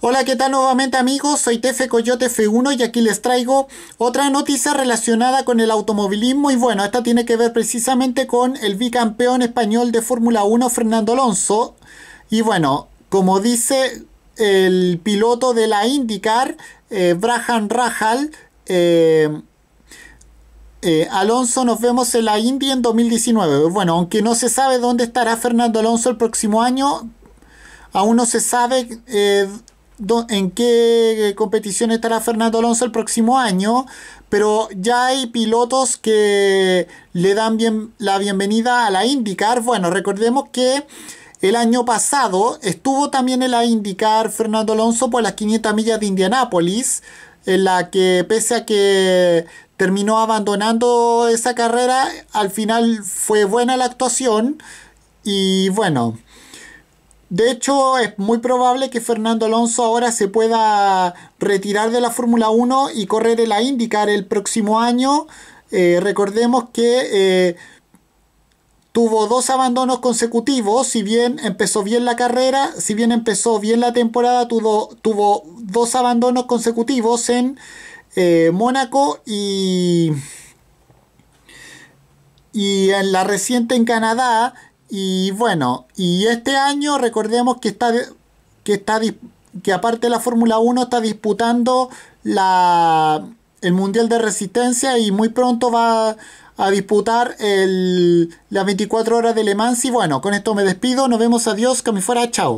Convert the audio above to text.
Hola, ¿qué tal nuevamente amigos? Soy Tefe Coyote F1 y aquí les traigo otra noticia relacionada con el automovilismo y bueno, esta tiene que ver precisamente con el bicampeón español de Fórmula 1 Fernando Alonso y bueno, como dice el piloto de la IndyCar, eh, Brahan Rajal, eh, eh, Alonso, nos vemos en la Indy en 2019. Bueno, aunque no se sabe dónde estará Fernando Alonso el próximo año, aún no se sabe eh, en qué competición estará Fernando Alonso el próximo año, pero ya hay pilotos que le dan bien, la bienvenida a la IndyCar. Bueno, recordemos que el año pasado estuvo también en la IndyCar Fernando Alonso por las 500 millas de Indianápolis, en la que pese a que terminó abandonando esa carrera, al final fue buena la actuación y bueno. De hecho, es muy probable que Fernando Alonso ahora se pueda retirar de la Fórmula 1 y correr en la IndyCar el próximo año. Eh, recordemos que eh, tuvo dos abandonos consecutivos, si bien empezó bien la carrera, si bien empezó bien la temporada, tuvo, dos abandonos consecutivos en eh, Mónaco y, y en la reciente en Canadá. Y bueno, y este año recordemos que está que está que aparte de la Fórmula 1 está disputando la el Mundial de Resistencia y muy pronto va a disputar el, las 24 horas de Le Mans. Y bueno, con esto me despido. Nos vemos. Adiós. Que me fuera. Chao.